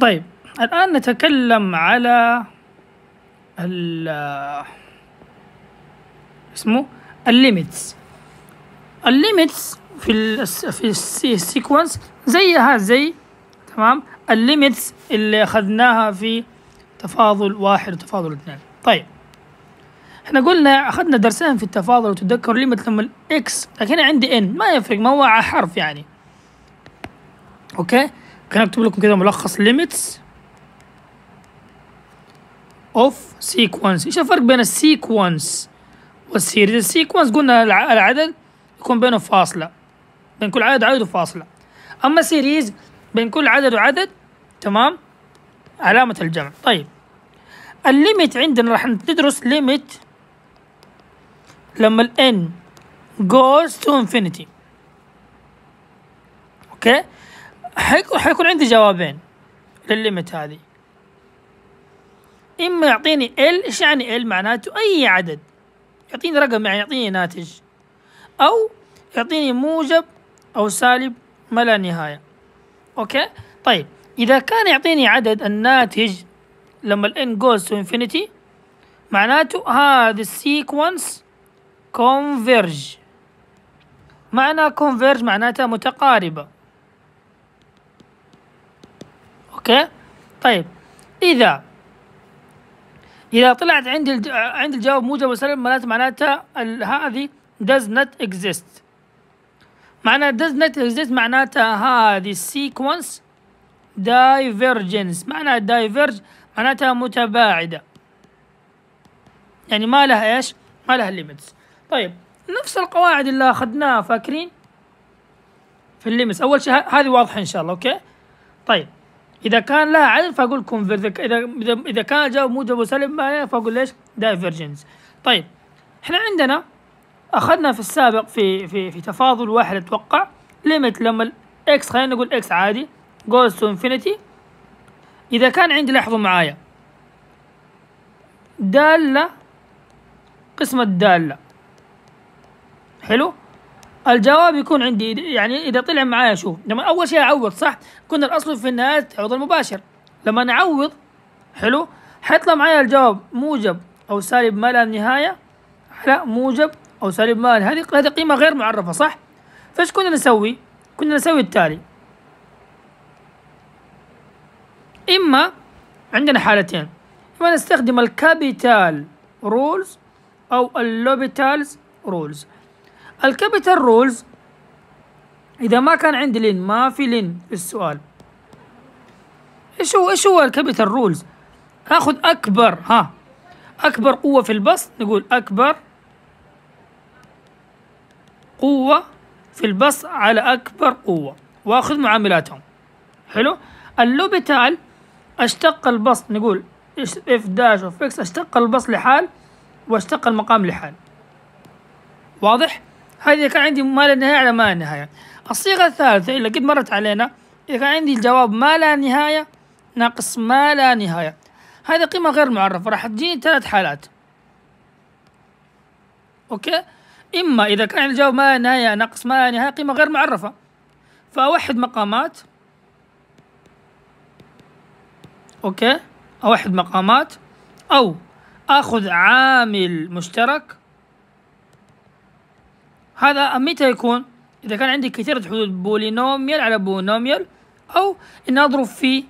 طيب الآن نتكلم على ال اسمه الليميتس الليميتس في الـ في السيكونس زيها زي تمام الليميتس اللي أخذناها في تفاضل واحد وتفاضل اثنين طيب احنا قلنا اخذنا درسين في التفاضل وتتذكر ليميت لما الاكس لكن هنا عندي ان ما يفرق ما هو حرف يعني اوكي كان اكتب لكم كده ملخص ليميتس اوف سيكونس ايش الفرق بين السيكونس والسيريز السيكونس قلنا العدد يكون بينه فاصله بين كل عدد عدد وفاصله اما سيريز بين كل عدد وعدد تمام علامه الجمع طيب الليميت عندنا راح ندرس ليميت لما ال n goes to infinity اوكي okay. حيكون عندي جوابين للليمت هذه إما يعطيني ال إيش يعني ال معناته أي عدد يعطيني رقم يعني يعطيني ناتج أو يعطيني موجب أو سالب ما لا نهاية أوكي طيب إذا كان يعطيني عدد الناتج لما n goes to infinity معناته هذا السيكونس converge معنى converge معناتها متقاربة اوكي طيب اذا اذا طلعت عندي عند الجواب موجب وسالب معناته معناتها هذه does not exist معناها does not exist معناتها هذه السيكونس divergence معناها diverge معناتها متباعدة يعني ما لها ايش ما لها limits طيب نفس القواعد اللي اخذناها فاكرين في الليمس اول شيء هذه واضحة ان شاء الله اوكي طيب إذا كان لها عدد فأقول convergent إذا إذا كان الجواب موجب وسالب فأقول ليش divergence طيب إحنا عندنا أخذنا في السابق في في في تفاضل واحد أتوقع ليميت لما الإكس خلينا نقول إكس عادي goes to infinity إذا كان عندي لاحظوا معايا دالة قسمة دالة حلو الجواب يكون عندي يعني اذا طلع معايا شوف لما اول شيء اعوض صح كنا الاصل في النهايه عوض المباشر لما نعوض حلو حيطلع معايا الجواب موجب او سالب ما لا نهايه على موجب او سالب ما هذه هذه قيمه غير معرفه صح فايش كنا نسوي كنا نسوي التالي اما عندنا حالتين اما نستخدم الكابيتال رولز او اللوبيتالز رولز الكابيتال رولز اذا ما كان عندي لين ما في لين في السؤال ايش هو ايش هو الكابيتال رولز اخذ اكبر ها اكبر قوه في البسط نقول اكبر قوه في البسط على اكبر قوه واخذ معاملاتهم حلو اللوبيتال اشتق البسط نقول اف داش اوف اكس اشتق البسط لحال واشتق المقام لحال واضح هذه كان عندي ما لا نهاية على ما لا نهاية الصيغة الثالثة اللي قد مرت علينا إذا كان عندي الجواب ما لا نهاية ناقص ما لا نهاية هذه قيمة غير معرفة راح تجيني ثلاث حالات أوكي إما إذا كان الجواب ما نهاية ناقص ما نهاية قيمة غير معرفة فأوحد مقامات أوكي أوحد مقامات أو آخذ عامل مشترك هذا متى يكون إذا كان عندي كثيرة حدود بولينوميال على بولينوميال أو إن أضرب في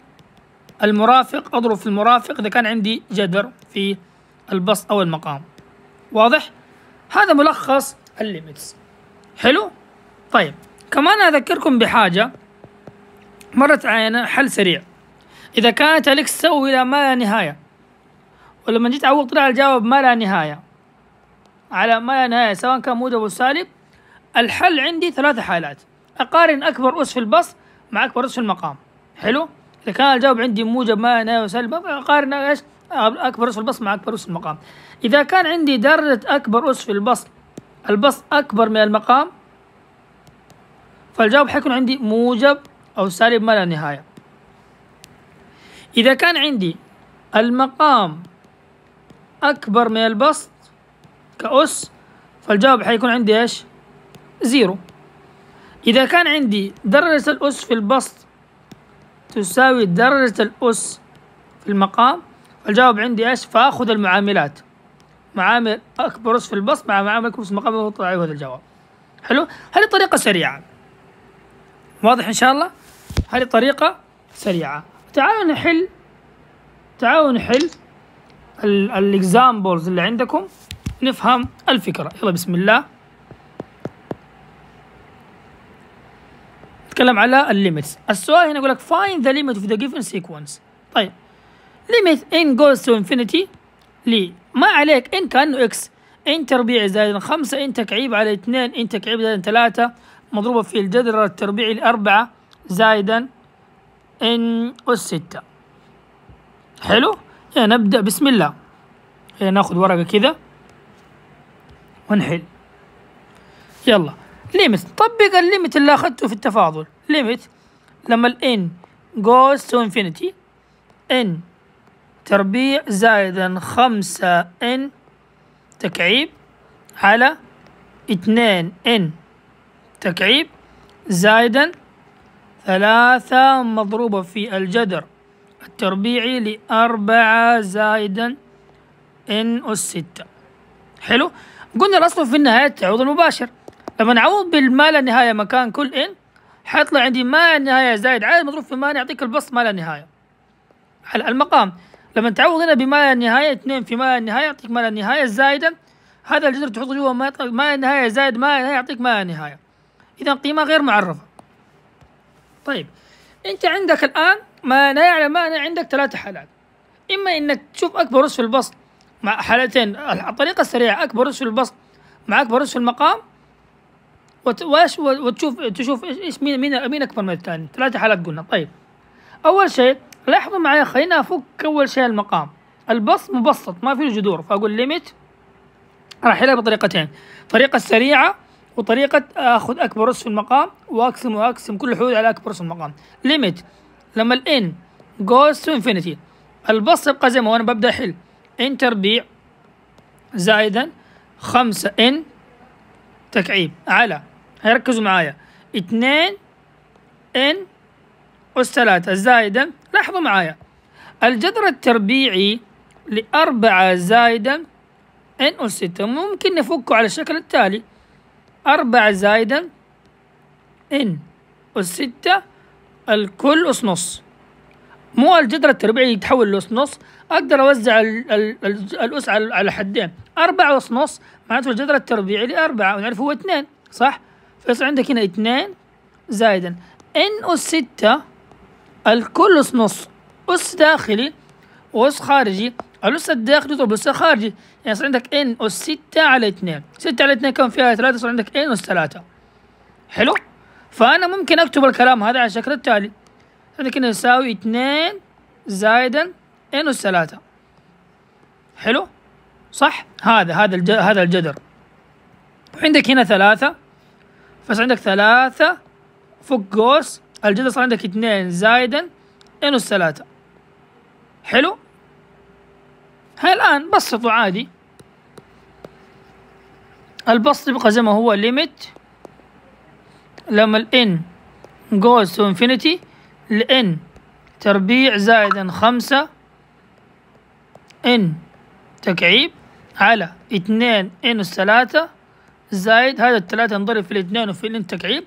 المرافق أضرب في المرافق إذا كان عندي جذر في البسط أو المقام واضح؟ هذا ملخص الليميتس حلو؟ طيب كمان أذكركم بحاجة مرت علينا حل سريع إذا كانت الإكس تسوي إلى ما لا نهاية ولما جيت أعوض طلع الجواب ما لا نهاية على ما لا نهاية سواء كان موجب أو سالب الحل عندي ثلاثة حالات أقارن أكبر أس في البسط مع أكبر أس في المقام حلو إذا كان الجواب عندي موجب ما نهاية وسلبة أقارن إيش أكبر أس في البسط مع أكبر أس في المقام إذا كان عندي درجة أكبر أس في البسط البسط أكبر من المقام فالجواب حيكون عندي موجب أو سالب ما لا نهاية إذا كان عندي المقام أكبر من البسط كأس فالجواب حيكون عندي إيش زيرو إذا كان عندي درجة الأس في البسط تساوي درجة الأس في المقام الجواب عندي إيش فأخذ المعاملات معامل أكبر أس في البسط مع معامل أكبر أس في المقام وأطلع هذا الجواب حلو هذه طريقة سريعة واضح إن شاء الله هذه طريقة سريعة تعالوا نحل تعالوا نحل الاكزامبلز اللي عندكم نفهم الفكرة يلا بسم الله نتكلم على الليميتس السؤال هنا يقول لك find the limit of the given sequence طيب limit n goes to infinity لي ما عليك ان كأنه اكس ان تربيع زائد 5 ان تكعيب على 2 ان تكعيب زائد 3 مضروبة في الجذر التربيعي الأربعة زائدا ان أس 6 حلو يعني نبدأ بسم الله يعني ناخذ ورقة كذا ونحل يلا ليميت طبق الليميت اللي أخذته في التفاضل ليميت لما ال n goes to infinity n تربيع زائدا خمسة n تكعيب على اتنين n تكعيب زائدا ثلاثة مضروبة في الجدر التربيعي لأربعة زائدا n أس ستة حلو قلنا الأصل في النهاية التعويض المباشر لما نعوض بالما لا نهاية مكان كل إن حيطلع عندي ما نهاية زائد عدد مضروب في ما يعطيك البسط ما لا نهاية على المقام لما تعوض هنا بما لا نهاية اثنين في ما لا نهاية يعطيك ما لا نهاية الزائدة هذا الجذر تحطه جوا ما يطلع ما لا نهاية زائد ما لا نهاية يعطيك ما لا نهاية إذا قيمة غير معرفة طيب أنت عندك الآن ما لا يعلم يعني ما عندك ثلاثة حالات إما إنك تشوف أكبر رؤوس في البسط مع حالتين الطريقة السريعة أكبر رؤوس في البسط مع أكبر رؤوس في المقام وتواش وتشوف تشوف ايش مين مين مين اكبر من الثاني ثلاثة حالات قلنا طيب اول شيء لاحظوا معي خلينا افك اول شيء المقام البسط مبسط ما في جذور فاقول ليميت راح يلعب بطريقتين طريقة سريعة وطريقة اخذ اكبر رص في المقام واقسم واقسم كل حدود على اكبر رص في المقام ليميت لما الان جوز تو انفينيتي البسط يبقى زي ما هو انا ببدا حل ان تربيع زائدا خمسة ان تكعيب على هيركزوا معايا اثنين ان أس ثلاثة زائدة لاحظوا معايا الجذر التربيعي لأربعة زائدة ان أس ستة ممكن نفكه على الشكل التالي أربعة زائدة ان أس ستة الكل أس نص مو الجذر التربيعي يتحول لأس نص أقدر أوزع ال ال الأس على حدين أربعة أس نص معناته الجذر التربيعي لأربعة ونعرف هو اثنين صح؟ فيصير عندك هنا اثنين زائدا ان أس ستة الكل أس نص أس داخلي وأس خارجي الأس الداخلي يضرب الأس الخارجي يعني صار عندك ان أس ستة على اثنين ستة على اثنين كم فيها ثلاثة صار عندك ان أس ثلاثة حلو فأنا ممكن أكتب الكلام هذا على الشكل التالي عندك هنا يساوي اثنين زائدا ان أس ثلاثة حلو صح هذا هذا الج... هذا الجدر وعندك هنا ثلاثة فصار عندك ثلاثة فوق قوس الجذر صار عندك اثنين زائدا ان ثلاثة حلو هاي الآن بسطوا عادي البسط يبقى زي ما هو ليميت لما الان goes to infinity لان تربيع زائدا خمسة ان تكعيب على اتنين ان ثلاثة زائد هذا الثلاثة ينضرب في الاثنين وفي التكعيب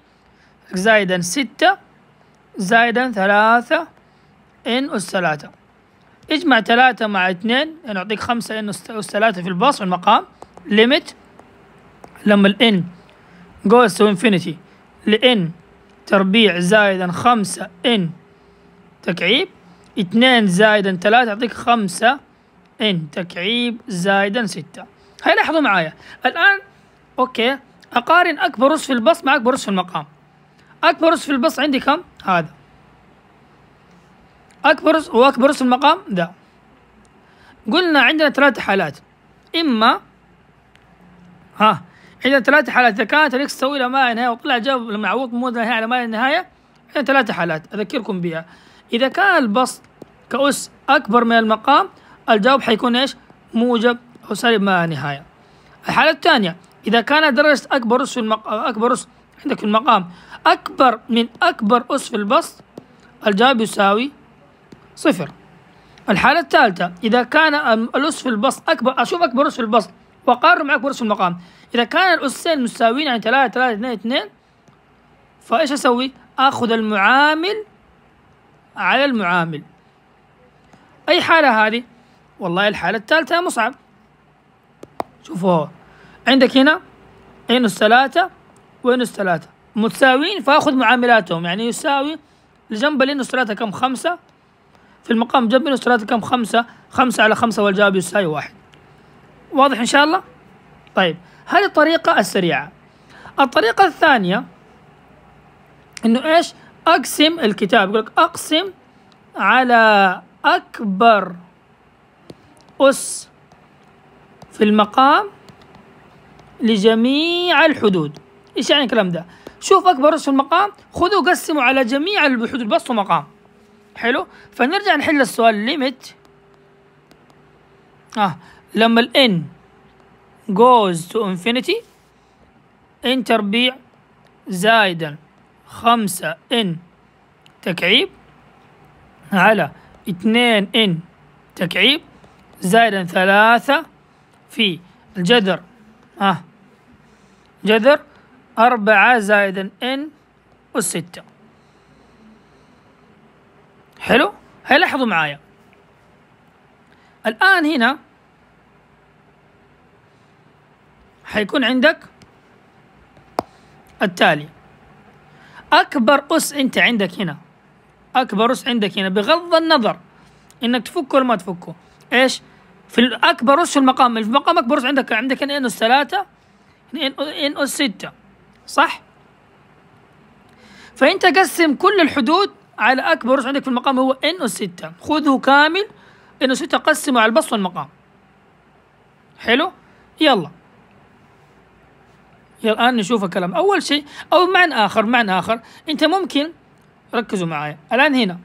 زائدا ستة زائدا ثلاثة إن أس ثلاثة اجمع ثلاثة مع اثنين نعطيك يعني خمسة إن أس ثلاثة في البسط والمقام ليميت لما الإن جوز تو إنفينيتي لإن تربيع زائدا خمسة إن تكعيب اثنين زائدا ثلاثة يعطيك خمسة إن تكعيب زائدا ستة هاي لاحظوا معايا الآن اوكي اقارن اكبر رؤوس في البسط مع اكبر رؤوس في المقام اكبر رؤوس في البسط عندي كم هذا اكبر رز واكبر رؤوس في المقام ذا قلنا عندنا ثلاث حالات اما ها عندنا ثلاث حالات اذا كانت الاكس تساوي الى ما لا نهايه وطلع جواب لما عوض مود نهايه على يعني ما لا نهايه عندنا ثلاث حالات اذكركم بها اذا كان البسط كأس اكبر من المقام الجواب حيكون ايش موجب او سالب ما لا نهايه الحاله الثانيه إذا كانت درجة أكبر أس في المق... أكبر أس عندك في المقام أكبر من أكبر أس في البسط الجواب يساوي صفر الحالة الثالثة إذا كان الأس في البسط أكبر أشوف أكبر أس في البسط وأقارن مع أكبر أس في المقام إذا كان الأسين مساويين يعني ثلاثة ثلاثة اثنين اثنين فإيش أسوي؟ آخذ المعامل على المعامل أي حالة هذه؟ والله الحالة الثالثة مصعب شوفوا عندك هنا أينوس ثلاثة وأينوس ثلاثة متساويين فأخذ معاملاتهم يعني يساوي لجنب الأينوس ثلاثة كم خمسة في المقام جنب أينوس ثلاثة كم خمسة خمسة على خمسة والجواب يساوي واحد واضح إن شاء الله طيب هذه الطريقة السريعة الطريقة الثانية إنه إيش أقسم الكتاب يقولك أقسم على أكبر أس في المقام لجميع الحدود ايش يعني الكلام ده شوف اكبر رسم في المقام خذوا قسموا على جميع الحدود بس مقام حلو فنرجع نحل السؤال ليميت اه لما ال n goes to infinity n تربيع زائدا 5 n تكعيب على 2 n تكعيب زائدا 3 في الجذر اه جذر أربعة زائد إن والستة حلو هيا لاحظوا معايا الآن هنا حيكون عندك التالي أكبر أس أنت عندك هنا أكبر أس عندك هنا بغض النظر إنك تفكه ولا ما تفكه إيش في الأكبر أس في المقام في مقام أكبر أس عندك عندك إن أس ثلاثة ان اس 6 صح فانت قسم كل الحدود على اكبر رز عندك في المقام هو ان اس 6 خذه كامل ان اس 6 قسمه على البسط والمقام حلو يلا يلا الان نشوف الكلام اول شيء او معنى اخر معنى اخر انت ممكن ركزوا معايا الان هنا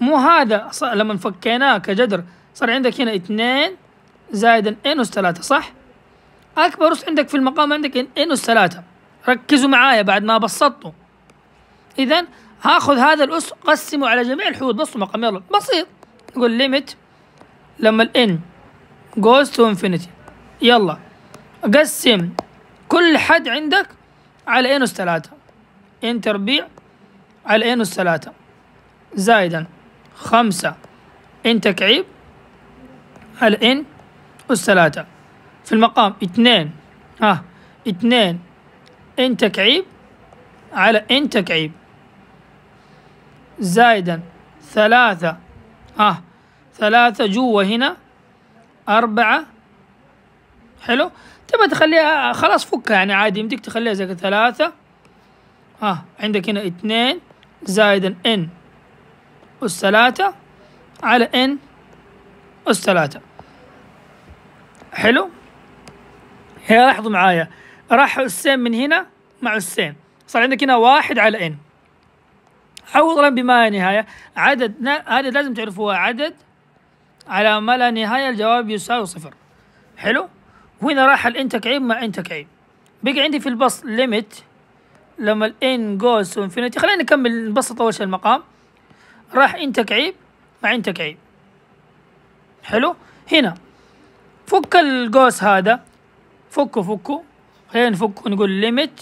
مو هذا لما فكيناه كجذر صار عندك هنا اثنين زائد ان اس 3 صح أكبر أس عندك في المقام عندك إن الثلاثة ركزوا معايا بعد ما بسطته إذا هاخذ هذا الأس قسمه على جميع الحدود نص مقام يلا بسيط نقول ليميت لما الإن جوز تو انفينيتي يلا قسم كل حد عندك على إن الثلاثة ثلاثة إن تربيع على إن الثلاثة ثلاثة زائدا خمسة إن تكعيب على إن أس ثلاثة في المقام اثنين ها اثنين ان تكعيب على ان تكعيب زائدا ثلاثة ها ثلاثة جوا هنا أربعة حلو تبى تخليها خلاص فكها يعني عادي يمديك تخليها زي ثلاثة ها عندك هنا اثنين زائدا ان أس ثلاثة على ان أس ثلاثة حلو هي لاحظوا معايا راح أسين من هنا مع أسين صار عندك هنا واحد على إن أولا بما لا نهاية عدد عدد لازم تعرفوها عدد على ما لا نهاية الجواب يساوي صفر حلو وهنا راح الإن تكعيب مع إن تكعيب بقي عندي في البسط ليميت لما الإن جوز انفينيتي خلينا نكمل نبسط أول شيء المقام راح إن تكعيب مع إن تكعيب حلو هنا فك القوس هذا فكوا فكوا خلينا نفك ونقول ليميت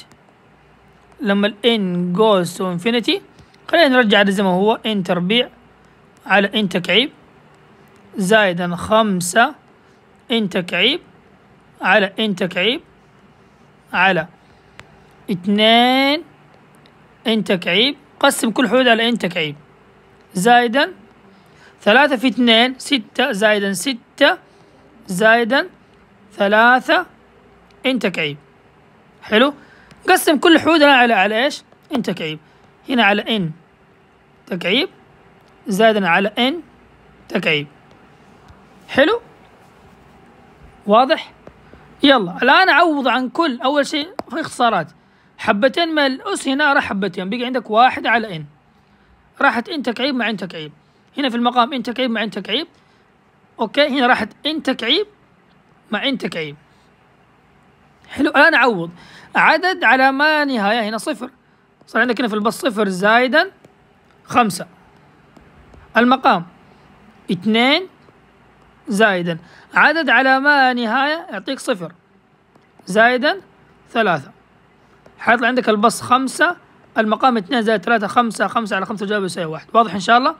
لما الان goes to infinity خلينا نرجع زي ما هو ان تربيع على ان تكعيب زائدا خمسة ان تكعيب على ان تكعيب على اتنين ان تكعيب قسم كل حدود على ان تكعيب زائدا ثلاثة في اتنين ستة زائدا ستة زائدا ثلاثة انت كعيب حلو قسم كل حدودنا على على ايش انت كعيب هنا على ان تكعيب زادنا على ان تكعيب حلو واضح يلا الان عوض عن كل اول شيء في اختصارات حبتين من الاس هنا راح حبتين بقي عندك واحد على ان راحت ان تكعيب مع ان تكعيب هنا في المقام ان تكعيب مع ان تكعيب اوكي هنا راحت ان تكعيب مع ان تكعيب حلو الآن أعوض عدد على ما نهاية هنا صفر صار عندك هنا في البسط صفر زائدا خمسة المقام اثنين زائدا عدد على ما نهاية يعطيك صفر زائدا ثلاثة حيطلع عندك البسط خمسة المقام اثنين زائد ثلاثة خمسة خمسة على خمسة الجواب يساوي واحد واضح إن شاء الله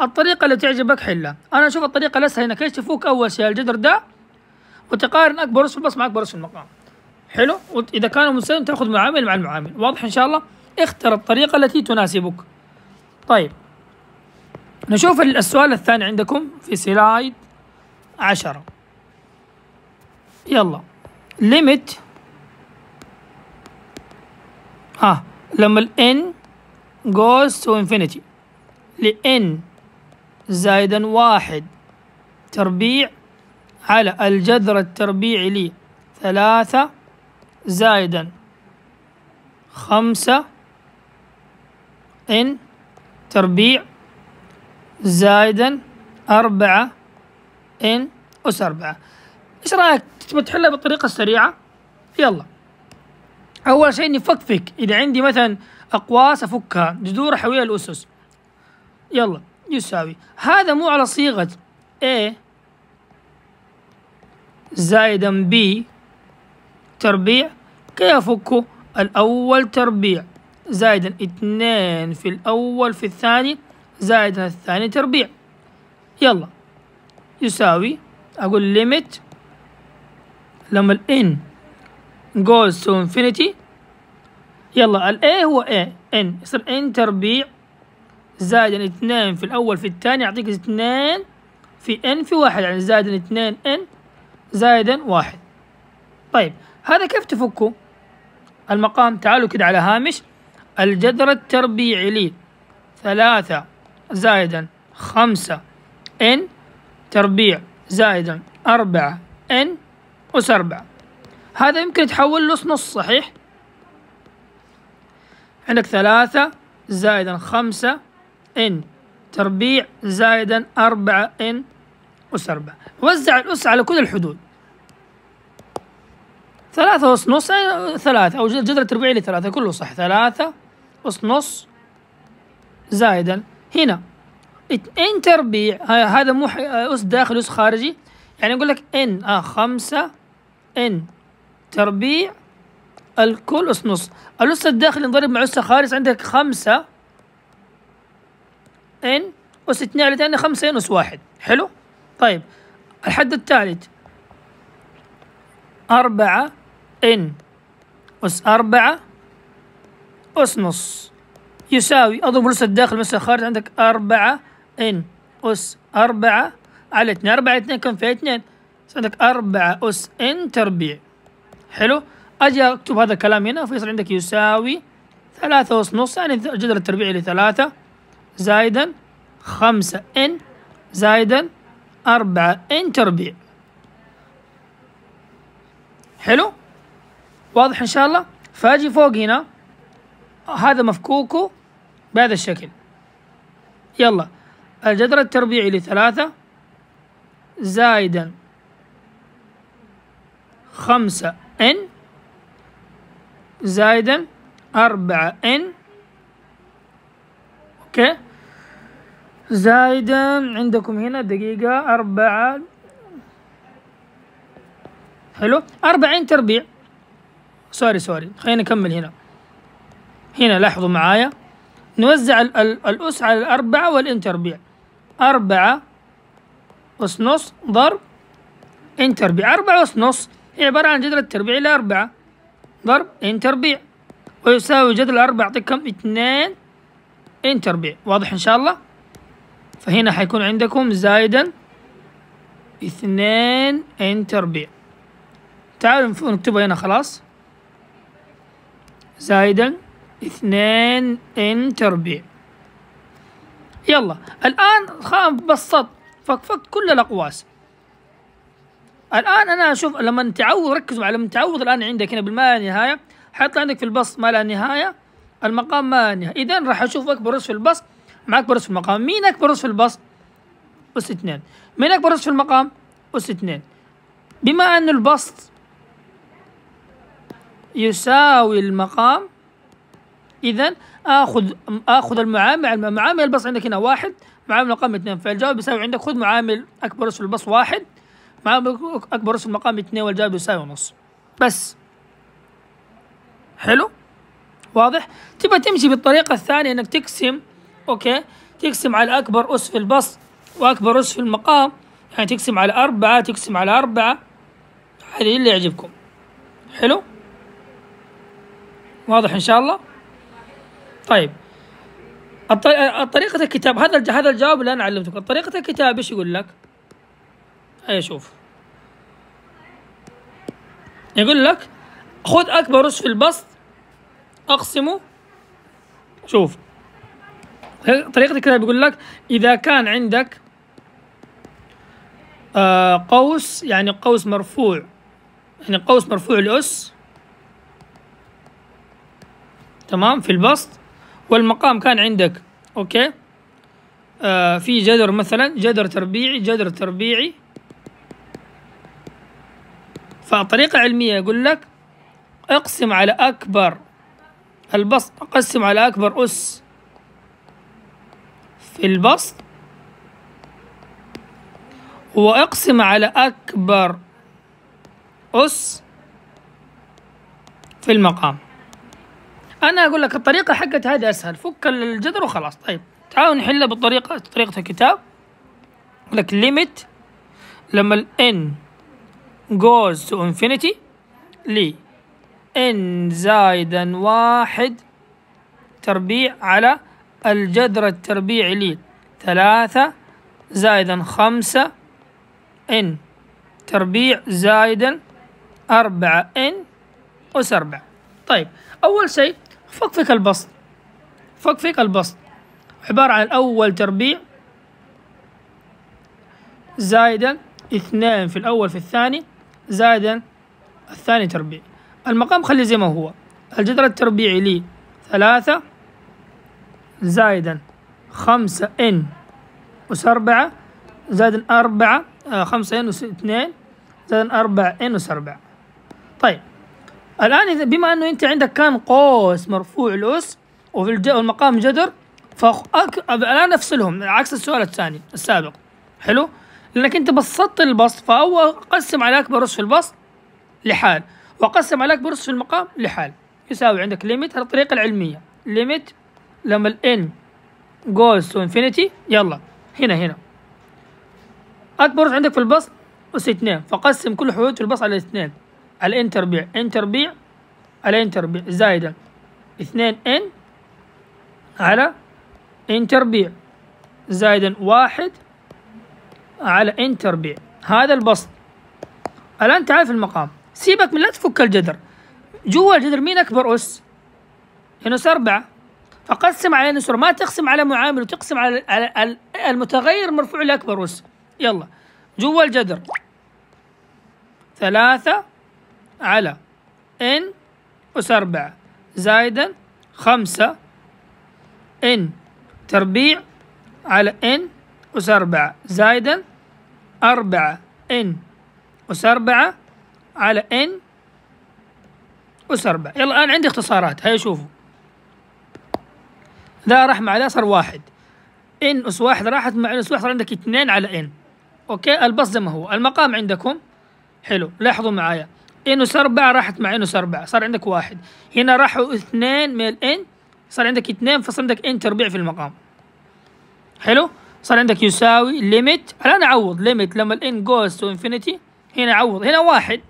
الطريقة اللي تعجبك حلها أنا أشوف الطريقة الأسهل إنك إيش تفوك أول شيء الجدر ده وتقارن اكبر رسم البصمه مع اكبر رسم المقام حلو اذا كان مستلزم تاخذ معامل مع المعامل واضح ان شاء الله اختر الطريقه التي تناسبك طيب نشوف السؤال الثاني عندكم في سلايد عشرة يلا ليميت اه لما ال n goes to infinity ل n زائدا واحد تربيع على الجذر التربيعي لي ثلاثة زائدا خمسة إن تربيع زائدا أربعة إن أس أربعة إيش رأيك تبغى تحلها بالطريقة السريعة؟ يلا أول شيء نفكفك إذا عندي مثلا أقواس أفكها جذور حوالين الأسس يلا يساوي هذا مو على صيغة A زائدا ب تربيع أفك الأول تربيع زائدا اثنين في الأول في الثاني زائدا الثاني تربيع يلا يساوي أقول ليميت لما n goes to infinity يلا ال A هو A N يصير N تربيع زائدا اثنين في الأول في الثاني يعطيك اثنين في N في واحد يعني زائدا اثنين N زائدا واحد طيب هذا كيف تفكه المقام تعالوا كده على هامش الجذر التربيعي لي ثلاثة زائدا خمسة إن تربيع زائدا أربعة إن أس أربعة هذا يمكن يتحول نص نص صحيح عندك ثلاثة زائدا خمسة إن تربيع زائدا أربعة إن أس أربعة وزع الأس على كل الحدود ثلاثة أس نص ثلاثة أو جذر تربيعي لثلاثة كله صح ثلاثة أس نص زائدا هنا ان تربيع هذا مو أس داخلي أس خارجي يعني أقول لك ان آه خمسة ان تربيع الكل أس نص الأس الداخلي ينضرب مع أس خارج عندك خمسة ان أس اثنين على اثنين خمسة ان أس واحد حلو طيب الحد الثالث أربعة إن أس أربعة أس نص يساوي أضرب رأس الداخل مسا الخارج عندك أربعة إن أس أربعة على اثنين أربعة على اثنين كم فيها اثنين عندك أربعة أس إن تربيع حلو أجي أكتب هذا الكلام هنا فيصير عندك يساوي ثلاثة أس نص يعني الجدول التربيعي لثلاثة زائدا خمسة إن زائدا أربعة إن تربيع حلو واضح إن شاء الله فأجي فوق هنا هذا مفكوكه بهذا الشكل يلا الجذر التربيعي لثلاثة زائدا خمسة إن زائدا أربعة إن أوكي زائدا عندكم هنا دقيقة أربعة حلو أربعين تربيع سوري سوري خلينا نكمل هنا هنا لاحظوا معايا نوزع ال ال الأس على الأربعة والإن تربيع أربعة أس نص ضرب إن تربيع أربعة أس نص هي عبارة عن جدر التربيع إلى أربعة ضرب إن تربيع ويساوي جدر الأربعة يعطيك كم؟ اثنين إن تربيع واضح إن شاء الله فهنا حيكون عندكم زائدا اثنين ان تربيع تعالوا نكتبها هنا خلاص زائدا اثنين ان تربيع يلا الآن بسط فكفكت كل الأقواس الآن أنا أشوف لما تعوض ركزوا على لما تعوض الآن عندك هنا بالما لا نهاية حيطلع عندك في البسط ما لا نهاية المقام ما لا نهاية إذا راح أشوفك برص في البسط معك برص في المقام مين أكبر رص في البسط؟ أس 2 مين أكبر رص في المقام؟ أس 2 بما أن البسط يساوي المقام إذا آخذ آخذ المعامل معامل البسط عندك هنا واحد معامل المقام اثنين فالجواب يساوي عندك خذ معامل أكبر رص في البسط واحد معامل أكبر رص في المقام اثنين والجواب يساوي نص بس حلو واضح تبغى تمشي بالطريقة الثانية إنك تقسم أوكي تقسم على أكبر أس في البسط وأكبر أس في المقام يعني تقسم على أربعة تقسم على أربعة هذه اللي يعجبكم حلو واضح إن شاء الله طيب الطريقة الكتاب هذا هذا الجواب اللي أنا علمتك طريقة الكتاب إيش يقول لك؟ هيا شوف يقول لك خذ أكبر أس في البسط أقسمه شوف طريقة الكتاب يقول لك إذا كان عندك آه، قوس يعني قوس مرفوع يعني قوس مرفوع لأس تمام في البسط والمقام كان عندك أوكي آه، في جذر مثلا جذر تربيعي جذر تربيعي فطريقة علمية يقول لك اقسم على أكبر البسط أقسم على أكبر أس في البسط واقسم على أكبر أس في المقام أنا أقول لك الطريقة حقت هذه أسهل فك الجذر وخلاص طيب تعالوا نحلها بالطريقة طريقة الكتاب لك ليميت لما ال n goes to infinity ل n زائدا واحد تربيع على الجذر التربيعي لي ثلاثة زائدا خمسة إن تربيع زائدا أربعة إن أس أربعة طيب أول شيء فكفك البسط فكفك البسط عبارة عن أول تربيع زائدا اثنان في الأول في الثاني زائدا الثاني تربيع المقام خليه زي ما هو الجذر التربيعي لي ثلاثة زائدا خمسة إن أس أربعة زائدا أربعة آه، خمسة إن أس اثنين زائدا أربعة إن أس أربعة طيب الآن إذا بما أنه أنت عندك كان قوس مرفوع الأس وفي الج... والمقام جذر فأك... الآن أفصلهم عكس السؤال الثاني السابق حلو لأنك أنت بسطت البسط فأول قسم على أكبر أس في البسط لحال وأقسم على أكبر أس في المقام لحال يساوي عندك ليميت على الطريقة العلمية ليميت لما ال n goes to infinity يلا هنا هنا أكبر عندك في البسط أس اثنين فقسم كل حدود في البسط على اثنين على n تربيع n تربيع على n تربيع زائدة اثنين ان على n تربيع زائدا واحد على n تربيع هذا البسط الآن تعال في المقام سيبك من لا تفك الجذر جوا الجذر مين أكبر أس؟ هنا أربعة فقسم على نسر ما تقسم على معامل وتقسم على المتغير مرفوع الأكبر وس يلا جوا الجذر ثلاثة على إن أس أربعة زائدا خمسة إن تربيع على إن أس أربعة زائدا أربعة إن أس أربعة على إن أس أربعة يلا الآن عندي اختصارات هيا شوفوا لا راح مع ده صار واحد ان اس واحد راحت مع ان اس واحد صار عندك اثنين على ان اوكي البسط زي ما هو المقام عندكم حلو لاحظوا معايا ان اس أربعة راحت مع ان اس أربعة صار عندك واحد هنا راحوا اثنين من الان صار عندك اثنين فصار عندك ان تربيع في المقام حلو صار عندك يساوي ليميت الان اعوض ليميت لما الان جوز تو انفينيتي هنا اعوض هنا واحد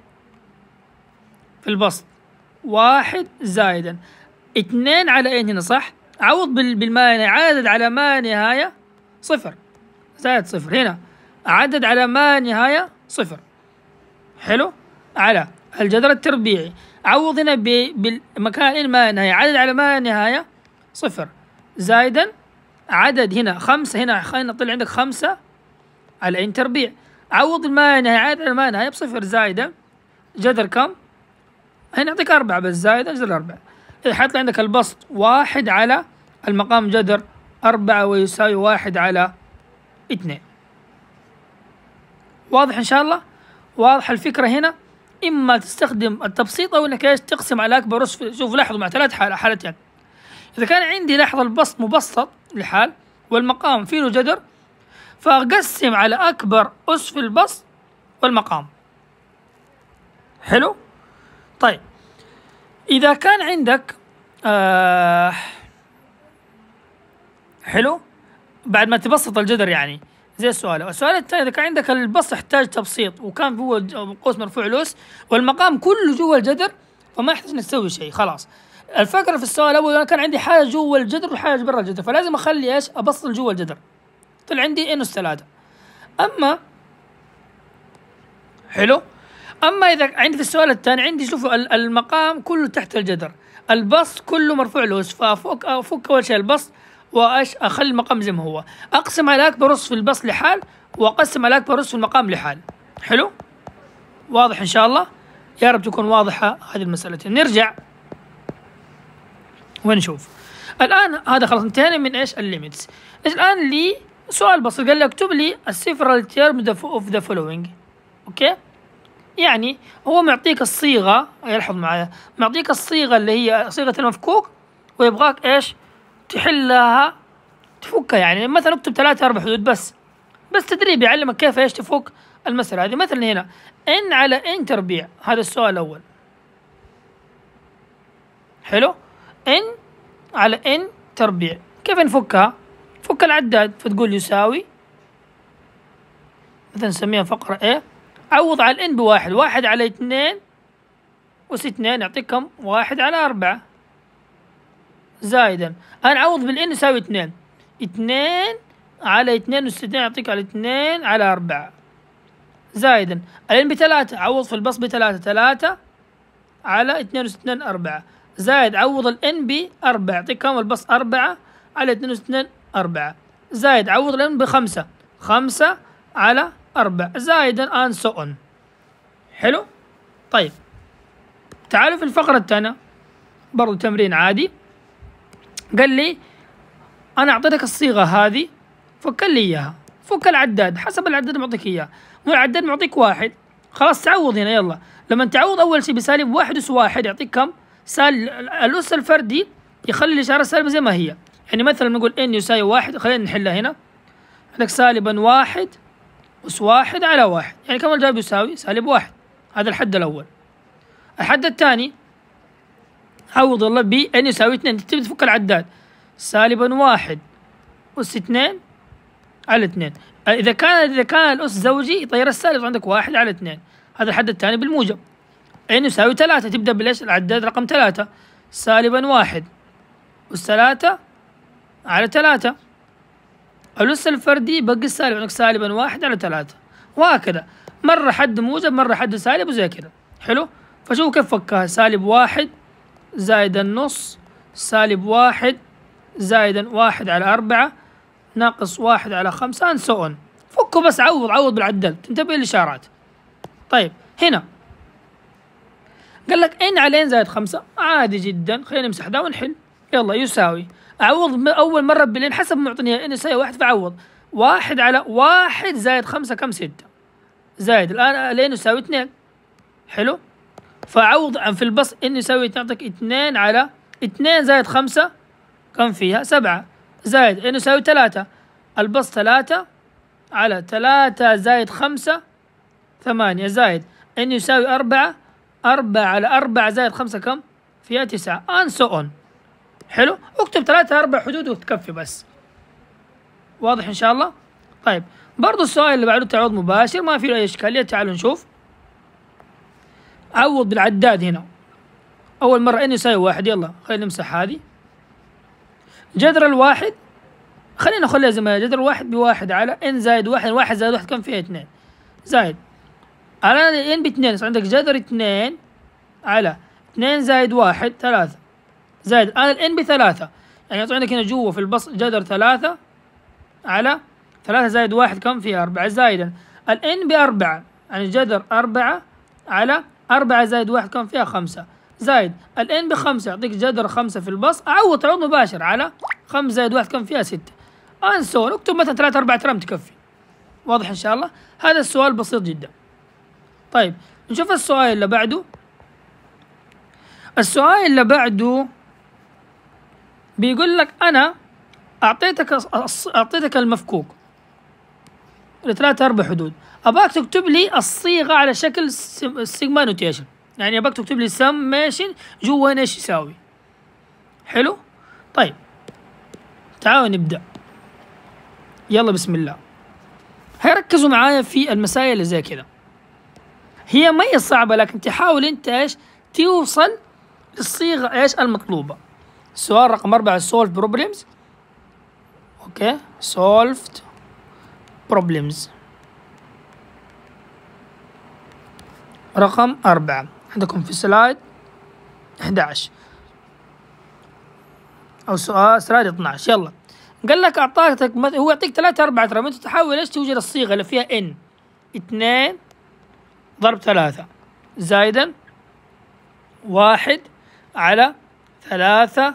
في البسط واحد زائدا اثنين على ان هنا صح عوض بالمانع عدد على ما نهاية صفر زائد صفر هنا عدد على ما نهاية صفر حلو على الجذر التربيعي عوض هنا بالمكان ما نهاية عدد على ما نهاية صفر زائدا عدد هنا خمسة هنا خلينا طلع عندك خمسة على إن تربيع عوض الما نهاية عدد على ما نهاية بصفر زائدا جذر كم؟ هنا يعطيك أربعة بس زائدا جذر أربعة حيطلع عندك البسط واحد على المقام جذر أربعة ويساوي واحد على اثنين واضح إن شاء الله واضح الفكرة هنا إما تستخدم التبسيط أو إنك إيش تقسم على أكبر رشد شوف لاحظوا مع ثلاث حالة حالتين إذا كان عندي لاحظ البسط مبسط لحال والمقام فيه له جذر فأقسم على أكبر أس في البسط والمقام حلو طيب إذا كان عندك آه حلو بعد ما تبسط الجدر يعني زي السؤال السؤال الثاني إذا كان عندك البسط يحتاج تبسيط وكان هو قوس مرفوع لوس والمقام كله جوا الجدر فما يحتاج نسوي تسوي شيء خلاص الفكره في السؤال الاول انا كان عندي حاجه جوا الجدر وحاجه برا الجدر فلازم اخلي ايش ابسط جوا الجدر طلع عندي انس ثلاثه اما حلو اما اذا عندي في السؤال الثاني عندي شوفوا المقام كله تحت الجدر البسط كله مرفوع له فافك افك اول شيء البسط واش اخلي المقام زي ما هو اقسم على اكبر رص في البسط لحال واقسم على اكبر رص في المقام لحال حلو واضح ان شاء الله يا رب تكون واضحه هذه المسالتين نرجع ونشوف الان هذا خلاص انتهينا من ايش الليميتس الان لي سؤال بسيط قال لي اكتب لي الصفر التيرم اوف ذا فولوينج اوكي يعني هو معطيك الصيغة يلحظ معايا معطيك الصيغة اللي هي صيغة المفكوك ويبغاك إيش تحلها تفكها يعني مثلا اكتب ثلاثة أربع حدود بس بس تدريب يعلمك كيف إيش تفك المسألة هذه مثلا هنا إن على إن تربيع هذا السؤال الأول حلو إن على إن تربيع كيف نفكها فك العداد فتقول يساوي مثلا نسميها فقرة إيه عوض على الان بواحد واحد على اثنين أس اثنين يعطيك كم واحد على أربعة زائدا أنا عوض بالإن يساوي اثنين اثنين على اثنين أس اثنين يعطيك على اثنين على أربعة زائدا الإن بثلاثة عوض في البسط بثلاثة ثلاثة على اثنين أس اثنين أربعة زائد عوض الإن بأربعة يعطيك كم البسط أربعة على اثنين أس اثنين أربعة زائد عوض الإن بخمسة خمسة على أربع زائدا أن سؤن حلو طيب تعالوا في الفقرة الثانية برضو تمرين عادي قال لي أنا أعطيتك الصيغة هذه فك لي إياها فك العداد حسب العداد معطيك إياه والعداد معطيك واحد خلاص تعوض هنا يلا لما تعوض أول شيء بسالب واحد أس واحد يعطيك كم؟ سال الأس الفردي يخلي الإشارة السالبة زي ما هي يعني مثلا نقول إن يساوي واحد خلينا نحلها هنا عندك سالبا واحد أس واحد على واحد يعني كم الجواب يساوي سالب واحد هذا الحد الأول الحد الثاني عوض الله ب ان يساوي اثنين تبي تفك العداد سالبا واحد أس اثنين على اثنين إذا كان إذا كان الأس زوجي يطير السالب عندك واحد على اثنين هذا الحد الثاني بالموجب ان يساوي ثلاثة تبدأ بالايش العداد رقم ثلاثة سالبا واحد أس ثلاثة على ثلاثة الأس الفردي بقي السالب عندك سالبا واحد على ثلاثة وهكذا مرة حد موجب مرة حد سالب وزي كذا حلو فشوف كيف فكها سالب واحد زائد النص سالب واحد زائدا واحد على أربعة ناقص واحد على خمسة انسون فكوا بس عوض عوض بالعدل تنتبه للإشارات طيب هنا قال لك إن على إن زائد خمسة عادي جدا خلينا نمسح ده ونحل يلا يساوي اعوض اول مره بلين حسب معطيني ان يساوي واحد فاعوض واحد على واحد زائد خمسة كم ستة زائد الان لين يساوي اثنين حلو فاعوض في البص ان يساوي تعطيك اثنين على اثنين زائد خمسة كم فيها سبعة زائد ان يساوي ثلاثة البص ثلاثة على ثلاثة زائد خمسة ثمانية زائد ان يساوي أربعة أربعة على أربعة زائد خمسة كم؟ فيها تسعة أن سو أون حلو اكتب ثلاثة أربع حدود وتكفي بس واضح إن شاء الله طيب برضو السؤال اللي بعده تعوض مباشر ما فيه أي إشكالية تعالوا نشوف عوض بالعداد هنا أول مرة إن يساوي واحد يلا خلينا نمسح هذه جذر الواحد خلينا نخليها زي ما هي جذر واحد بواحد على إن زائد واحد واحد زائد واحد كم فيها اثنين زائد على إن باثنين عندك جذر اثنين على اثنين زائد واحد ثلاثة زائد ال الان بثلاثة يعني يعطوا عندك هنا جوا في البص جذر ثلاثة على ثلاثة زائد واحد كم فيها أربعة زائدا الان بأربعة يعني جذر أربعة على أربعة زائد واحد كم فيها خمسة زائد الان بخمسة يعطيك جذر خمسة في البص أعوض تعوض مباشر على خمسة زائد واحد كم فيها ستة سؤال اكتب مثلا ثلاثة أربعة ترام تكفي واضح إن شاء الله هذا السؤال بسيط جدا طيب نشوف السؤال اللي بعده السؤال اللي بعده بيقول لك انا اعطيتك اعطيتك المفكوك لثلاث اربع حدود اباك تكتب لي الصيغه على شكل سيجما نوتيشن يعني اباك تكتب لي سميشن جوا ايش يساوي حلو طيب تعالوا نبدا يلا بسم الله هيركزوا معايا في المسائل اللي زي كذا هي ما هي صعبه لكن تحاول انت ايش توصل للصيغه ايش المطلوبه السؤال رقم أربعة solve problems أوكي solved problems رقم أربعة عندكم في سلايد 11 أو سؤال سلايد 12 يلا قال لك أعطاك هو يعطيك ثلاثة أربعة ترى أنت تحاول إيش توجد الصيغة اللي فيها إن اثنين ضرب ثلاثة زائدا واحد على ثلاثة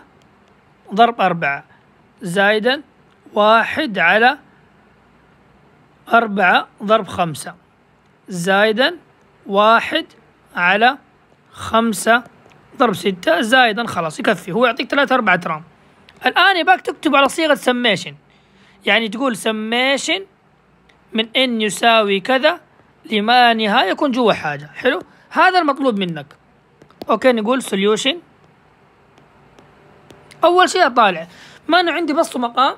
ضرب أربعة زائدا واحد على أربعة ضرب خمسة زائدا واحد على خمسة ضرب ستة زائدا خلاص يكفي هو يعطيك ثلاثة أربعة ترام الآن يباك تكتب على صيغة سميشن يعني تقول سميشن من إن يساوي كذا لما نهاية يكون جوا حاجة حلو هذا المطلوب منك أوكي نقول سوليوشن اول شيء اطالع ما انا عندي بسط مقام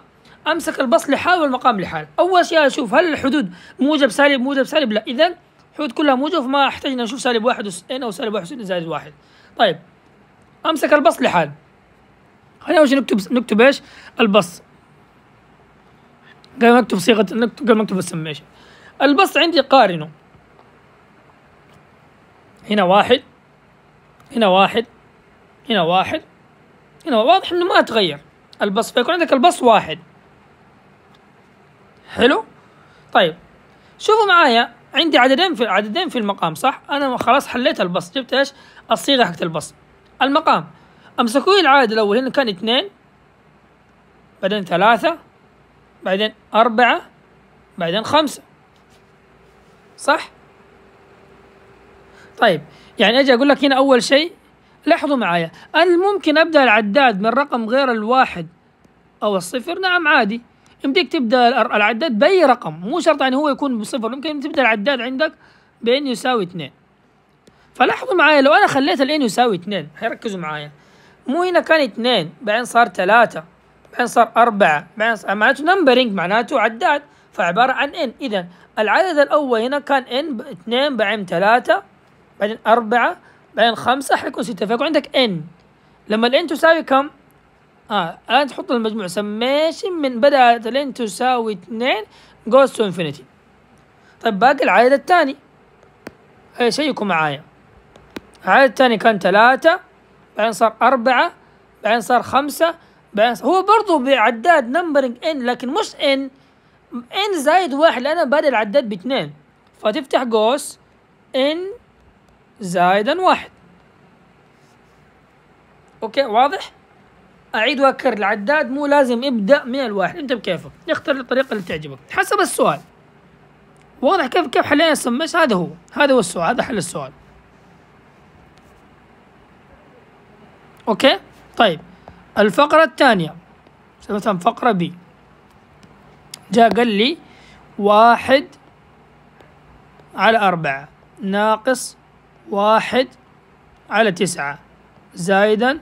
امسك البسط لحال والمقام لحال اول شيء اشوف هل الحدود موجب سالب موجب سالب لا اذا حدود كلها موجب فما احتاج نشوف سالب واحد وستين او سالب واحد وستين زائد واحد طيب امسك البسط لحال خلينا اول شيء نكتب نكتب ايش البسط قبل ما اكتب صيغه قبل ما اكتب السميشن البسط عندي قارنه هنا واحد هنا واحد هنا واحد هنا واضح انه ما تغير البص فيكون عندك البسط واحد حلو طيب شوفوا معايا عندي عددين في عددين في المقام صح انا خلاص حليت البسط جبت ايش الصيغه حقت البسط المقام امسكوا لي العدد الاول هنا كان اثنين بعدين ثلاثة بعدين أربعة بعدين خمسة صح طيب يعني اجي اقول لك هنا اول شيء لاحظوا معايا أنا ممكن أبدأ العداد من رقم غير الواحد أو الصفر نعم عادي يمديك تبدأ العداد بأي رقم مو شرط يعني هو يكون بصفر يمكن تبدأ العداد عندك بإن يساوي اثنين فلاحظوا معايا لو أنا خليت الإن يساوي اثنين ركزوا معايا مو هنا كان اثنين بعدين صار ثلاثة بعدين صار أربعة بعدين صار معناته نمبرينج معناته عداد فعبارة عن إن إذا العدد الأول هنا كان إن اثنين بعدين ثلاثة بعدين أربعة بعدين خمسة حيكون ستة فيكون عندك ان لما الان تساوي كم؟ اه الان تحط المجموع سميشن من بدأت الان تساوي اثنين جوز تو انفينيتي طيب باقي العدد الثاني هي شيكوا معايا العدد الثاني كان ثلاثة بعدين صار أربعة بعدين صار خمسة بعدين هو برضه بعداد نمبرنج ان لكن مش ان ان زايد واحد لأن أنا العداد باثنين فتفتح جوس ان زائدا واحد اوكي واضح اعيد واكرر العداد مو لازم ابدا من الواحد انت بكيفك اختر الطريقه اللي تعجبك حسب السؤال واضح كيف كيف حلينا السمس هذا هو هذا هو السؤال هذا حل السؤال اوكي طيب الفقرة الثانية مثلا فقرة بي جاء قال لي واحد على أربعة ناقص واحد على تسعة زائدا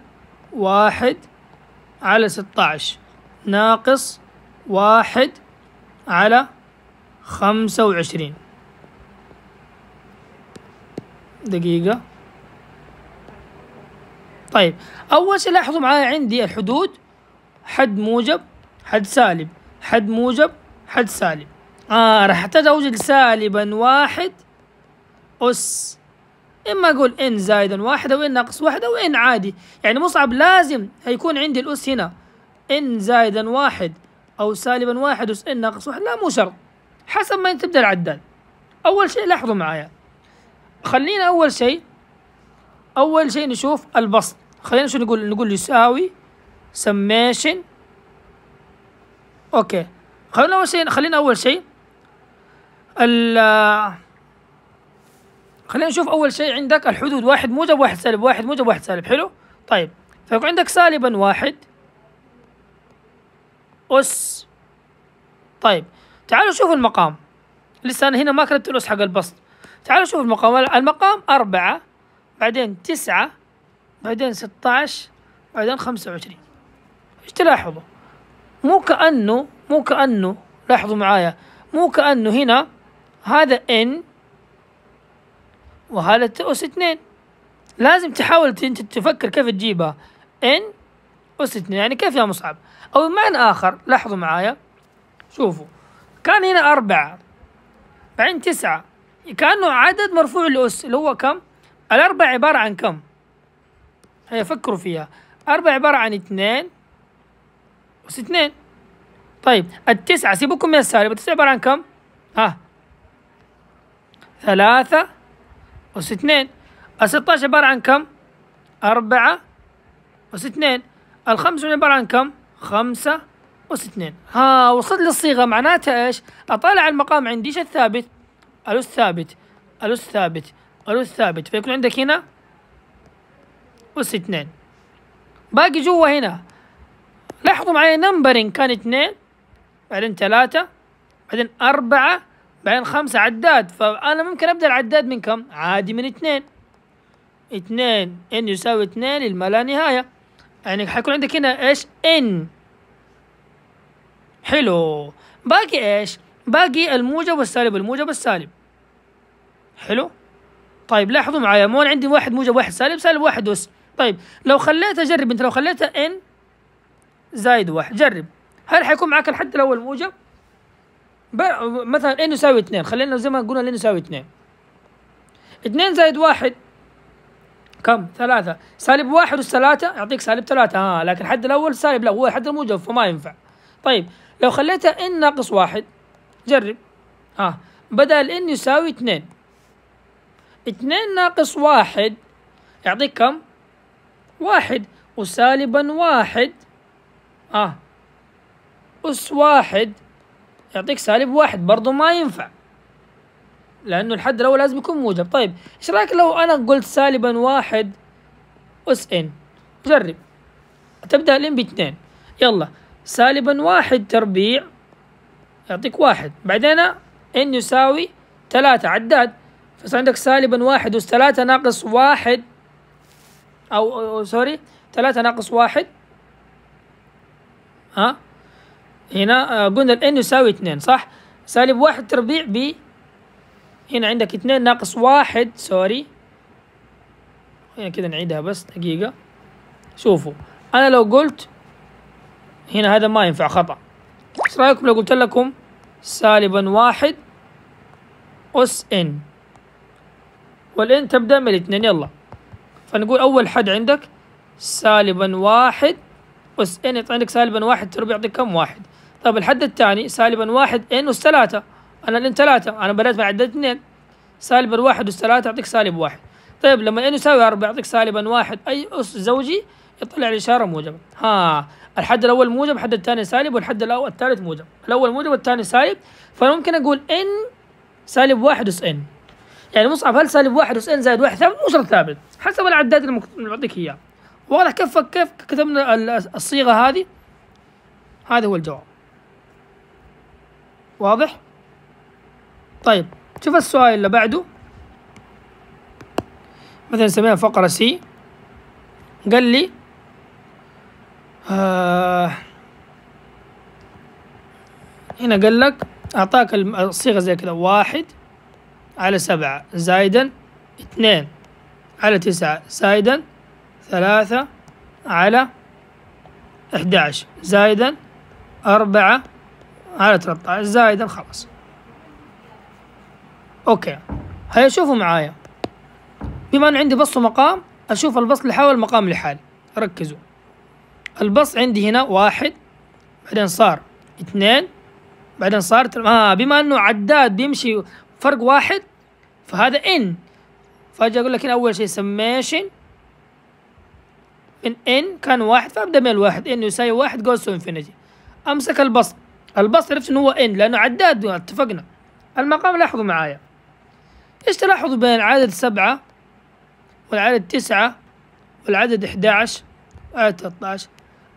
واحد على ستة ناقص واحد على خمسة وعشرين دقيقة طيب أول شيء لاحظوا معايا عندي الحدود حد موجب حد سالب حد موجب حد سالب آه راح أحتاج أوجد سالبا واحد أس إما أقول إن زائدا واحد أو إن ناقص واحد أو إن عادي يعني مصعب لازم هيكون عندي الأس هنا إن زائدا واحد أو سالبا واحد أس إن ناقص واحد لا مو شرط حسب ما تبدأ العداد أول شيء لاحظوا معايا خلينا أول شيء أول شيء نشوف البسط خلينا شو نقول نقول يساوي سميشن أوكي خلينا أول شيء خلينا أول شيء ال خلينا نشوف أول شيء عندك الحدود واحد موجب واحد سالب واحد موجب واحد سالب حلو طيب فيكون عندك سالبا واحد أس طيب تعالوا شوفوا المقام لسه أنا هنا ما كتبت الأس حق البسط تعالوا شوفوا المقام المقام أربعة بعدين تسعة بعدين ستة عشر بعدين خمسة وعشرين ايش تلاحظوا مو كأنه مو كأنه لاحظوا معايا مو كأنه هنا هذا ان وهذا أس اثنين لازم تحاول تفكر كيف تجيبها إن أس اثنين يعني كيف يا مصعب أو بمعنى آخر لاحظوا معايا شوفوا كان هنا أربعة بعدين تسعة كأنه عدد مرفوع لأس اللي هو كم الأربعة عبارة عن كم هيا فكروا فيها أربعة عبارة عن اثنين أس اثنين طيب التسعة سيبوكم من السالب التسعة عبارة عن كم ها ثلاثة أس اثنين الستاش عبارة عن كم؟ أربعة أس اثنين الخمسة عبارة عن كم؟ خمسة أس اثنين ها وصلت للصيغة معناتها إيش؟ أطالع المقام عندي إيش الثابت؟ الأس ثابت الأس ثابت الأس ثابت فيكون عندك هنا أس اثنين باقي جوا هنا لاحظوا معي نمبرين كان اثنين بعدين ثلاثة بعدين أربعة بعدين خمسة عداد فأنا ممكن أبدأ العداد من كم؟ عادي من اثنين اثنين ان يساوي اثنين للما لا نهاية يعني حيكون عندك هنا ايش؟ ان حلو باقي ايش؟ باقي الموجب والسالب الموجب والسالب حلو؟ طيب لاحظوا معايا مو أنا عندي واحد موجب واحد سالب سالب واحد اس طيب لو خليتها جرب انت لو خليتها ان زايد واحد جرب هل حيكون معك الحد الاول موجب مثلا ان يساوي اثنين خلينا زي ما قلنا ان يساوي اثنين اثنين زائد واحد كم ثلاثة سالب واحد والثلاثة يعطيك سالب ثلاثة ها آه، لكن الحد الأول سالب لا هو الحد الموجب فما ينفع طيب لو خليتها ان ناقص واحد جرب ها آه، بدل ان يساوي اثنين اثنين ناقص واحد يعطيك كم واحد وسالبا واحد اه أس واحد يعطيك سالب واحد برضه ما ينفع لأنه الحد الأول لازم يكون موجب طيب إيش رأيك لو أنا قلت سالبا واحد أس إن جرب تبدأ الإن باثنين يلا سالبا واحد تربيع يعطيك واحد بعدين إن يساوي ثلاثة عداد فصار عندك سالبا واحد أس ثلاثة ناقص واحد أو, أو سوري ثلاثة ناقص واحد ها هنا آه، قلنا الان يساوي اثنين صح سالب واحد تربيع ب هنا عندك اثنين ناقص واحد سوري هنا كده نعيدها بس دقيقة شوفوا أنا لو قلت هنا هذا ما ينفع خطأ إيش رأيكم لو قلت لكم سالبا واحد أس إن والإن تبدأ من الاثنين يلا فنقول أول حد عندك سالبا واحد أس إن عندك سالبا واحد تربيع يعطيك كم واحد طب الحد الثاني سالبا واحد ان اس ثلاثة انا الان ثلاثة انا بدأت من اثنين سالبا واحد اس ثلاثة يعطيك سالب واحد طيب لما ان يساوي اربعة يعطيك سالبا واحد اي اس زوجي يطلع الاشارة موجبة ها الحد الاول موجب الحد الثاني سالب والحد الاول الثالث موجب الاول موجب والثاني سالب فممكن اقول ان سالب واحد اس ان يعني مصعب هل سالب واحد اس ان زائد واحد ثابت مو شرط ثابت حسب العداد اللي بعطيك اياه واضح كيف كيف كتبنا الصيغه هذه هذا هو الجواب واضح طيب شوف السؤال اللي بعده مثلا نسميها فقرة سي قال لي آه هنا قال لك أعطاك الصيغة زي كذا واحد على سبعة زائدا اثنين على تسعة زائدا ثلاثة على احداش عشر زائدا أربعة على 13 زائد الخلاص اوكي هيا شوفوا معايا بما ان عندي بسط ومقام اشوف البسط لحال مقام لحال ركزوا البسط عندي هنا واحد بعدين صار اثنين بعدين صار آه بما انه عداد بيمشي فرق واحد فهذا ان فاجي اقول لك هنا اول شيء سميشن من ان كان واحد فابدا من الواحد ان يساوي واحد جوز انفينيتي امسك البسط البسط عرفت ان هو ان لانه عداد اتفقنا المقام لاحظوا معايا ايش تلاحظوا بين العدد سبعة والعدد تسعة والعدد 11 والعدد 13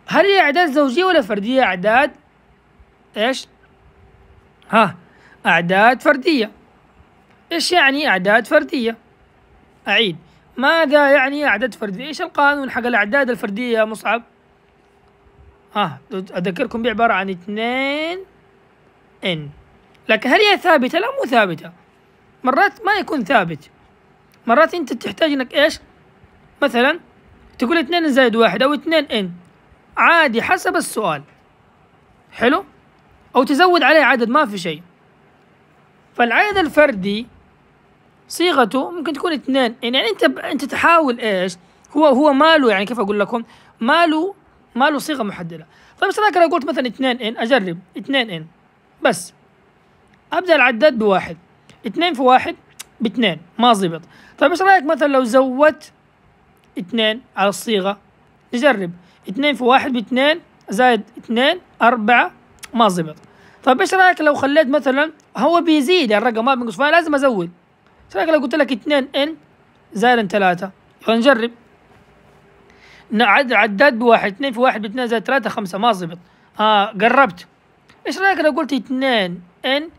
هل هي اعداد زوجية ولا فردية اعداد ايش ها اعداد فردية ايش يعني اعداد فردية اعيد ماذا يعني اعداد فردية ايش القانون حق الاعداد الفردية يا مصعب ها اذكركم به عباره عن 2 ان لكن هل هي ثابته لا مو ثابته مرات ما يكون ثابت مرات انت تحتاج انك ايش مثلا تقول 2 زائد واحد او 2 ان عادي حسب السؤال حلو او تزود عليه عدد ما في شيء فالعدد الفردي صيغته ممكن تكون اثنين يعني انت انت تحاول ايش هو هو ماله يعني كيف اقول لكم ماله ما له صيغه محدده فبس طيب انا قلت مثلا 2 ان اجرب 2 ان بس ابدا العداد بواحد 2 في 1 ب 2 ما زبط طيب ايش رايك مثلا لو زودت 2 على الصيغه نجرب 2 في 1 ب 2 زائد 2 4 ما زبط طيب ايش رايك لو خليت مثلا هو بيزيد الرقم ما بينقص فانا لازم ازود ايش رايك لو قلت لك 2 ان زائد 3 خلينا نجرب عد عداد بواحد اثنين في واحد باثنين زائد ثلاثة خمسة ما زبط آه قربت ايش رايك لو قلت اثنين ان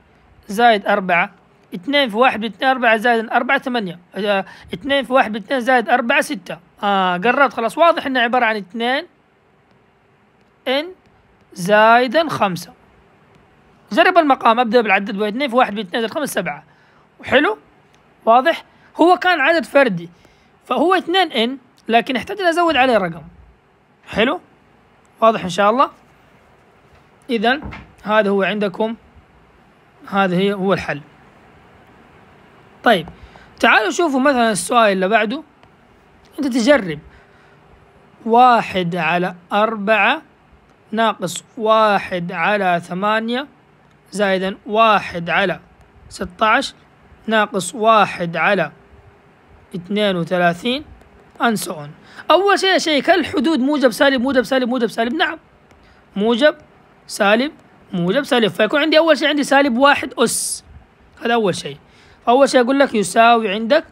زائد أربعة اثنين في واحد باثنين أربعة زائد أربعة ثمانية آه، اثنين في واحد باثنين زائد أربعة ستة آه قربت خلاص واضح انه عبارة عن اثنين ان زائد خمسة جرب المقام ابدأ بالعدد اثنين في واحد باثنين زائد خمسة سبعة حلو واضح هو كان عدد فردي فهو اثنين ان لكن احتاج أن أزود عليه رقم حلو واضح إن شاء الله إذا هذا هو عندكم هذا هو الحل طيب تعالوا شوفوا مثلا السؤال اللي بعده أنت تجرب واحد على أربعة ناقص واحد على ثمانية زائدا واحد على ستاش ناقص واحد على اثنين وثلاثين and so on أول شيء أشيك هل الحدود موجب سالب موجب سالب موجب سالب نعم موجب سالب موجب سالب فيكون عندي أول شيء عندي سالب واحد أس هذا أول شيء أول شيء أقول لك يساوي عندك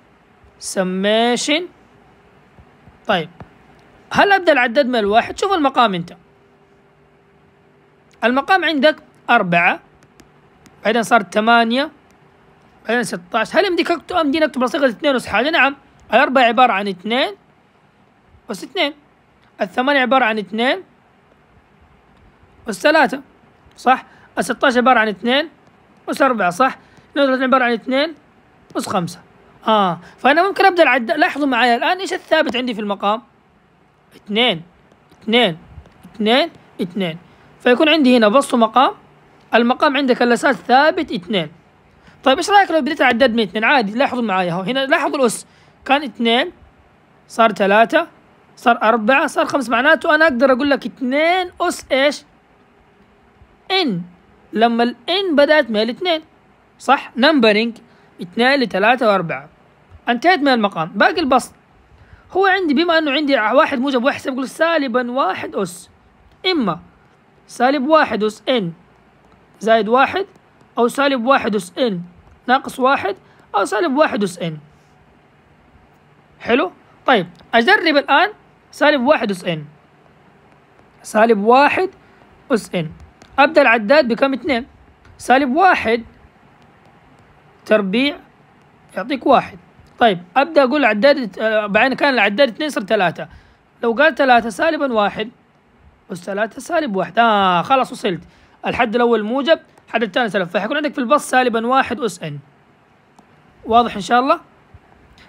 سميشن طيب هل أبدأ العدد من الواحد شوف المقام أنت المقام عندك أربعة بعدين صار ثمانية بعدين 16 هل يمديك أكتب أمديني أكتب على 2 أس حاجة نعم الأربعة عبارة عن اثنين أس اثنين الثمانية عبارة عن اثنين أس ثلاثة صح الستاش عبارة عن اثنين أس أربعة صح اثنين وثلاثين عبارة عن اثنين أس خمسة آه فأنا ممكن أبدأ العد لاحظوا معايا الآن إيش الثابت عندي في المقام اثنين اثنين اثنين اثنين فيكون عندي هنا بص مقام المقام عندك الأساس ثابت اثنين طيب ايش رايك لو بديت اعداد من اثنين عادي لاحظوا معايا هنا لاحظوا الاس كان اثنين صار ثلاثة صار أربعة صار خمس معناته أنا أقدر أقول لك اثنين أس إيش إن لما الإن بدأت من الاثنين صح نمبرينج اثنين لثلاثة وأربعة انتهيت من المقام باقي البسط هو عندي بما أنه عندي واحد موجب واحد سالب سالبا واحد أس إما سالب واحد أس إن زائد واحد أو سالب واحد أس إن ناقص واحد أو سالب واحد أس إن حلو طيب أجرب الآن سالب واحد أس إن سالب واحد أس إن أبدأ العداد بكم اثنين سالب واحد تربيع يعطيك واحد طيب أبدأ أقول العداد بعدين كان العداد اثنين صار ثلاثة لو قال ثلاثة سالبا واحد أس ثلاثة سالب واحد آه خلاص وصلت الحد الأول موجب الحد الثاني سالب فحيكون عندك في البص سالبا واحد أس إن واضح إن شاء الله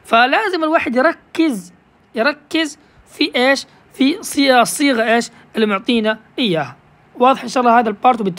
فلازم الواحد يركز يركز في ايش في صيغه ايش اللي معطينا اياها واضح ان شاء الله هذا البارت وبالتوفيق